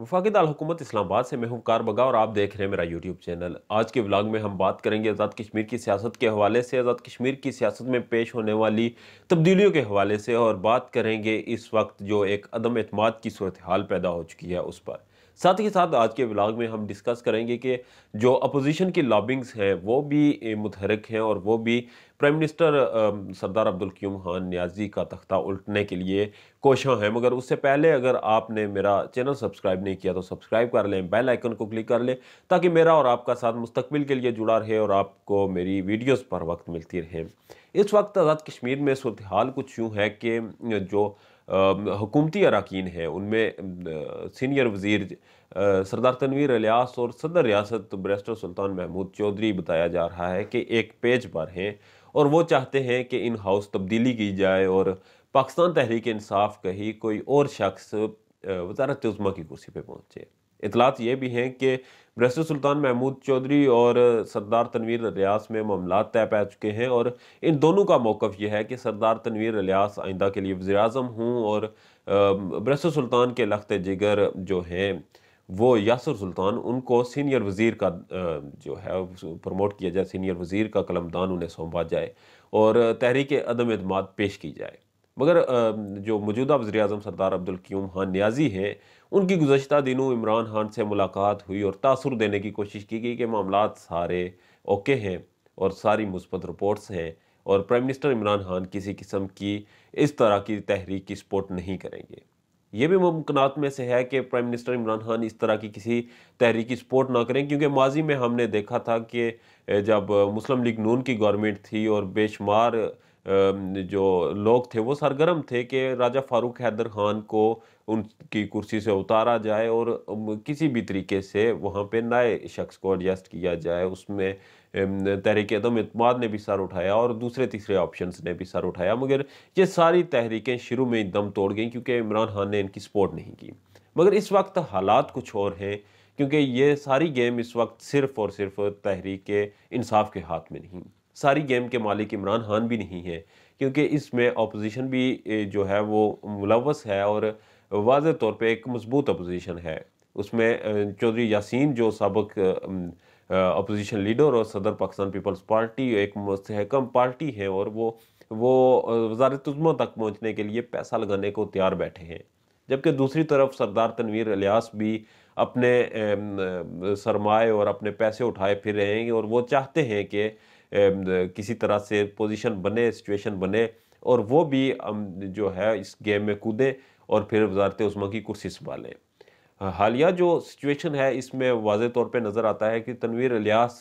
वफाकद अलकूमत इस्लामाबाद से मैं हूँ कार बगा और आप देख रहे हैं मेरा यूट्यूब चैनल आज के व्लॉग में हम बात करेंगे आज़ाद कश्मीर की सियासत के हवाले से आज़ाद कश्मीर की सियासत में पेश होने वाली तब्दीलियों के हवाले से और बात करेंगे इस वक्त जो एक अदम अतमाद की सूरत हाल पैदा हो चुकी है उस पर साथ ही साथ आज के ब्लाग में हम डिस्कस करेंगे कि जो अपोजिशन की लॉबिंग्स हैं वो भी मुतहरक हैं और वो भी प्राइम मिनिस्टर सरदार अब्दुल क्यूम खान न्याजी का तख्ता उल्टने के लिए कोशाँ हैं मगर उससे पहले अगर आपने मेरा चैनल सब्सक्राइब नहीं किया तो सब्सक्राइब कर लें बेल आइकन को क्लिक कर लें ताकि मेरा और आपका साथ मुस्तबिल के लिए जुड़ा रहे और आपको मेरी वीडियोज़ पर वक्त मिलती रहे इस वक्त आज़ाद कश्मीर में सूरत हाल कुछ यूँ है कि जो हुकूमती अरकान हैं उनमें सीनियर वज़ीर सरदार तनवीर अलियास और सदर रियासत ब्रेस्टर सुल्तान महमूद चौधरी बताया जा रहा है कि एक पेज पर हैं और वो चाहते हैं कि इन हाउस तब्दीली की जाए और पाकिस्तान तहरीक इंसाफ कहीं कोई और शख्स वजारत उज़मा की कुर्सी पर पहुँचे इतलात ये भी हैं कि ब्रेस्टर सुल्तान महमूद चौधरी और सरदार तनवीर रियास में मामला तय पा चुके हैं और इन दोनों का मौक़ यह है कि सरदार तनवीर रियास आइंदा के लिए वजी अजम हूँ और ब्रेस्टर सुल्तान के लख्त जिगर जो हैं वो यासर सुल्तान उनको सीनियर वज़ी का जो है प्रमोट किया जाए सीनियर वज़ी का कलमदान उन्हें सौंपा जाए और तहरीक अदम अदमाद पेश की जाए मगर जो मौजूदा वजी अजम सरदार अब्दुल्क्यूम खान न्याजी हैं उनकी गुजशत दिनों इमरान खान से मुलाकात हुई और तासर देने की कोशिश की गई कि मामला सारे ओके हैं और सारी मुस्बत रिपोर्ट्स हैं और प्राइम मिनिस्टर इमरान खान किसी किस्म की इस तरह की तहरीक की सपोर्ट नहीं करेंगे ये भी मुमकिन में से है कि प्राइम मिनिस्टर इमरान खान इस तरह की किसी तहरीक की सपोर्ट ना करें क्योंकि माजी में हमने देखा था कि जब मुस्लिम लीग नून की गवर्नमेंट थी और बेशुमार जो लोग थे वो सरगर्म थे कि राजा फ़ारूक हैदर ख़ान को उनकी कुर्सी से उतारा जाए और किसी भी तरीके से वहाँ पे नए शख्स को एडजस्ट किया जाए उसमें तहरीक अदम इतमाद ने भी सर उठाया और दूसरे तीसरे ऑप्शन ने भी सर उठाया मगर ये सारी तहरीकें शुरू में दम तोड़ गई क्योंकि इमरान खान ने इनकी सपोर्ट नहीं की मगर इस वक्त हालात कुछ और हैं क्योंकि ये सारी गेम इस वक्त सिर्फ़ और सिर्फ तहरीक इंसाफ के हाथ में नहीं सारी गेम के मालिक इमरान खान भी नहीं है क्योंकि इसमें अपोजिशन भी जो है वो मुलवस है और वाज तौर पर एक मजबूत अपोजिशन है उसमें चौधरी यासीन जो सबक अपोजिशन लीडर और सदर पाकिस्तान पीपल्स पार्टी एक मस्तकम पार्टी है और वो वो वजारत तक पहुँचने के लिए पैसा लगाने को तैयार बैठे हैं जबकि दूसरी तरफ सरदार तनवीर अलियास भी अपने सरमाए और अपने पैसे उठाए फिर रहे हैं और वो चाहते हैं कि किसी तरह से पोजीशन बने सिचुएशन बने और वो भी जो है इस गेम में कूदें और फिर वजारत उस्मा की कुर्सी संभालें हालिया जो सिचुएशन है इसमें वाज तौर पर नज़र आता है कि तनवीर अलियास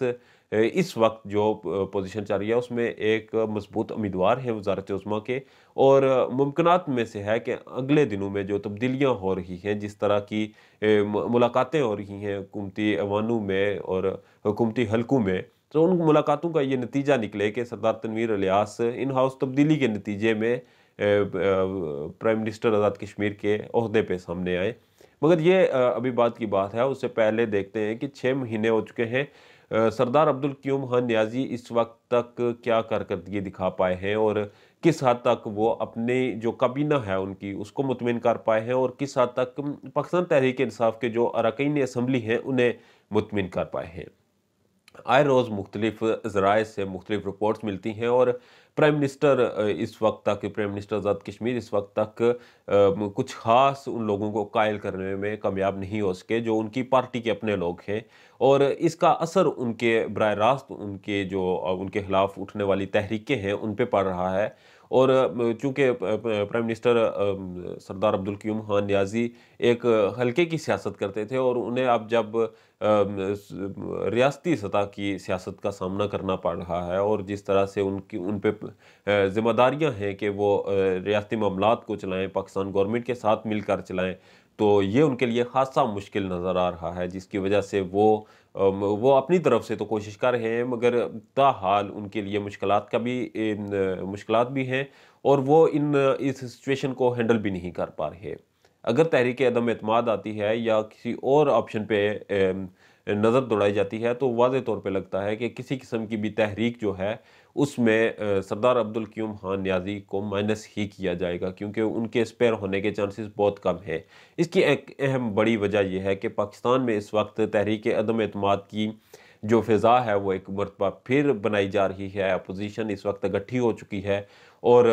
इस वक्त जो पोजीशन चल रही है उसमें एक मजबूत उम्मीदवार है वजारत उस्मा के और मुमकिन में से है कि अगले दिनों में जो तब्दीलियाँ हो रही हैं जिस तरह की मुलाकातें हो रही हैं हुकूमती अवानों में और हुकूमती हलकों में तो उन मुलाकातों का ये नतीजा निकले कि Sardar Tanveer alias in house तब्दीली के नतीजे में प्राइम मिनिस्टर आज़ाद कश्मीर के अहदे पे सामने आए मगर ये अभी बात की बात है उससे पहले देखते हैं कि छः महीने हो चुके हैं सरदार अब्दुल क्यूम खान न्याजी इस वक्त तक क्या कारकर्दगी दिखा पाए हैं और किस हद तक वो अपने जो काबीना है उनकी उसको मुतमिन कर पाए हैं और किस हद तक पाकिस्तान तहरीक इंसाफ के जो अरकान असम्बली हैं उन्हें मुतमिन कर पाए हैं आए रोज़ मुख्तलिफ ज़राए से मुख्तलिफ रिपोर्ट्स मिलती हैं और प्राइम मिनिस्टर इस वक्त तक प्राइम मिनिस्टर आज़ाद कश्मीर इस वक्त तक कुछ ख़ास उन लोगों को कायल करने में कामयाब नहीं हो सके जो उनकी पार्टी के अपने लोग हैं और इसका असर उनके बर रास्त उनके जो उनके खिलाफ उठने वाली तहरीकें हैं उन पर पड़ रहा है और चूँकि प्राइम मिनिस्टर सरदार अब्दुल क्यूम खान न्याजी एक हल्के की सियासत करते थे और उन्हें अब जब रियासती सतह की सियासत का सामना करना पड़ रहा है और जिस तरह से उनकी उन पर ज़िम्मेदारियाँ हैं कि वो रियाती मामला को चलाएँ पाकिस्तान गवर्नमेंट के साथ मिलकर चलाएँ तो ये उनके लिए खासा मुश्किल नज़र आ रहा है जिसकी वजह से वो वो अपनी तरफ से तो कोशिश कर रहे हैं मगर ता हाल उनके लिए मुश्किल का भी मुश्किल भी हैं और वो इन इस सिचुएशन को हैंडल भी नहीं कर पा रहे अगर तहरीक अदम अतमाद आती है या किसी और ऑप्शन पे नज़र दौड़ाई जाती है तो वाज तौर पर लगता है कि किसी किस्म की भी तहरीक जो है उसमें सरदार अब्दुल क्यूम खान न्याजी को माइनस ही किया जाएगा क्योंकि उनके स्पेयर होने के चांसेस बहुत कम हैं इसकी एक अहम बड़ी वजह यह है कि पाकिस्तान में इस वक्त तहरीक अदम अतमाद की जो फ़िज़ा है वो एक मरतबा फिर बनाई जा रही है अपोजिशन इस वक्त इकट्ठी हो चुकी है और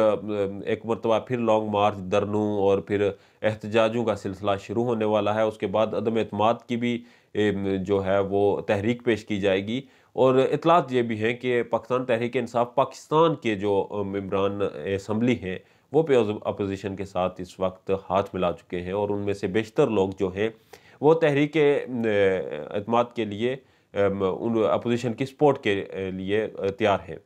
एक मरतबा फिर लॉन्ग मार्च दरनों और फिर एहतजाजों का सिलसिला शुरू होने वाला है उसके बाद अदम अतमाद की भी जो है वो तहरीक पेश की जाएगी और इतलात ये भी हैं कि पाकिस्तान तहरीक इंसाफ पाकिस्तान के जो इमरान इसम्बली हैं वो पे अपोजिशन के साथ इस वक्त हाथ मिला चुके हैं और उनमें से बेशतर लोग जो हैं वो तहरीक अतमाद के लिए उन अपोजिशन की सपोर्ट के लिए तैयार हैं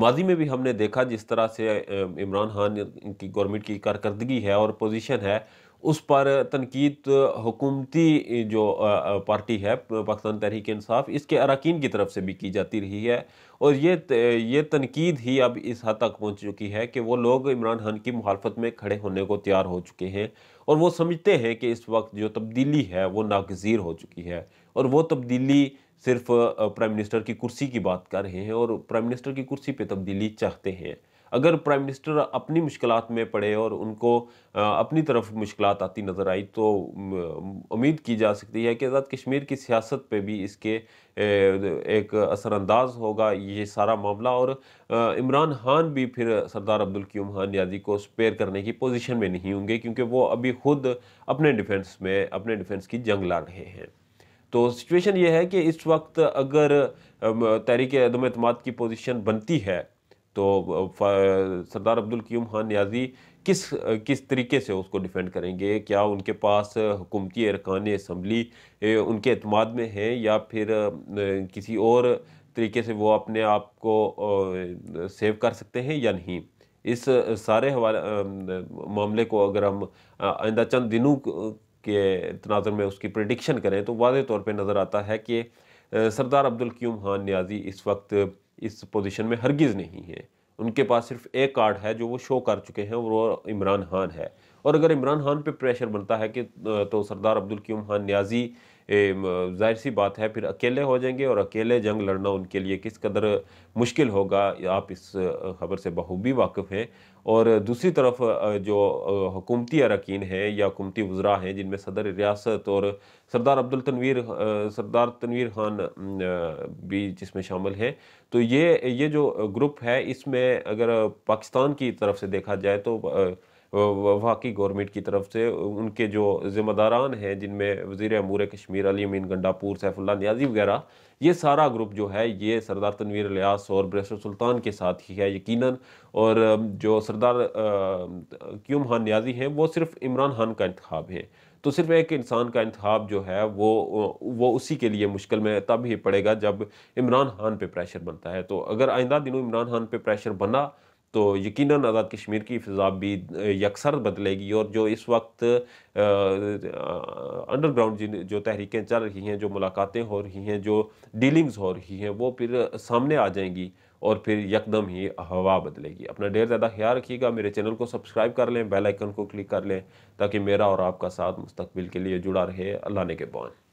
माजी में भी हमने देखा जिस तरह से इमरान खान की गवर्नमेंट की कारकर्दगी है और पोजीशन है उस पर तनकीद हुकूमती जो पार्टी है पाकिस्तान तहरीक इंसाफ इसके अरकान की तरफ से भी की जाती रही है और ये ये तनकीद ही अब इस हद तक पहुँच चुकी है कि वो लोग इमरान खान की मुखालफत में खड़े होने को तैयार हो चुके हैं और वो समझते हैं कि इस वक्त जो तब्दीली है वो नागजीर हो चुकी है और वो तब्दीली सिर्फ प्राइम मिनिस्टर की कुर्सी की बात कर रहे हैं और प्राइम मिनिस्टर की कुर्सी पे तब्दीली चाहते हैं अगर प्राइम मिनिस्टर अपनी मुश्किल में पड़े और उनको अपनी तरफ मुश्किल आती नज़र आई तो उम्मीद की जा सकती है कि आज़ाद कश्मीर की सियासत पे भी इसके एक असरानंदाज होगा ये सारा मामला और इमरान खान भी फिर सरदार अब्दुल क्यूम खान न्याजी को स्पेयर करने की पोजीशन में नहीं होंगे क्योंकि वो अभी खुद अपने डिफेंस में अपने डिफेंस की जंग ला रहे हैं तो सिचुएशन ये है कि इस वक्त अगर तहरीक अदम अतमाद की पोजीशन बनती है तो सरदार अब्दुल क्यूम खान न्याजी किस किस तरीके से उसको डिफेंड करेंगे क्या उनके पास हुकूमती अरकान इसम्बली उनके अतमाद में हैं या फिर किसी और तरीके से वो अपने आप को सेव कर सकते हैं या नहीं इस सारे हवाले मामले को अगर हम आइंदा चंद दिनों के तनाजर में उसकी प्रडिक्शन करें तो वाज तौर पर नज़र आता है कि सरदार अब्दुल क्यूम खान न्याजी इस वक्त इस पोजिशन में हरगिज़ नहीं है उनके पास सिर्फ एक कार्ड है जो वो शो कर चुके हैं और वो इमरान खान है और अगर इमरान खान पर प्रेशर बनता है कि तो सरदार अब्दुल क्यूम खान न्याजी जाहिर सी बात है फिर अकेले हो जाएंगे और अकेले जंग लड़ना उनके लिए किस कदर मुश्किल होगा आप इस खबर से बहूबी वाकफ़ हैं और दूसरी तरफ जो हुकूमती अरकान हैं या हुकूमती वज्रा हैं जिनमें सदर रियासत और सरदार अब्दुल तनवीर सरदार तनवीर खान भी जिसमें शामिल हैं तो ये ये जो ग्रुप है इसमें अगर पाकिस्तान की तरफ से देखा जाए तो वफाकी गवर्नमेंट की तरफ से उनके जो ज़िम्मेदारान हैं जिनमें वजीर अमूर कश्मीर अली अमीन गंडापुर सैफुल्ला न्याजी वगैरह ये सारा ग्रुप जो है ये सरदार तनवीर लियास और ब्रेसर सुल्तान के साथ ही है यकीन और जो सरदार क्यूम खान न्याजी हैं वो सिर्फ इमरान खान का इंतब है तो सिर्फ एक इंसान का इंतब जो है वो वो उसी के लिए मुश्किल में तब ही पड़ेगा जब इमरान खान पे प्रेशर बनता है तो अगर आइंदा दिनों इमरान खान पे प्रेशर बना तो यकीन आज़ाद कश्मीर की फिज़ा भी यकसर बदलेगी और जो इस वक्त अंडरग्राउंड जिन जो तहरीकें चल रही हैं जो मुलाकातें हो रही हैं जो डीलिंग्स हो रही हैं वो फिर सामने आ जाएंगी और फिर यकदम ही हवा बदलेगी अपना ढेर ज़्यादा ख्याल रखिएगा मेरे चैनल को सब्सक्राइब कर लें बेल आइकन को क्लिक कर लें ताकि मेरा और आपका साथ मुस्तबिल के लिए जुड़ा रहे अल्लाह ने के बौन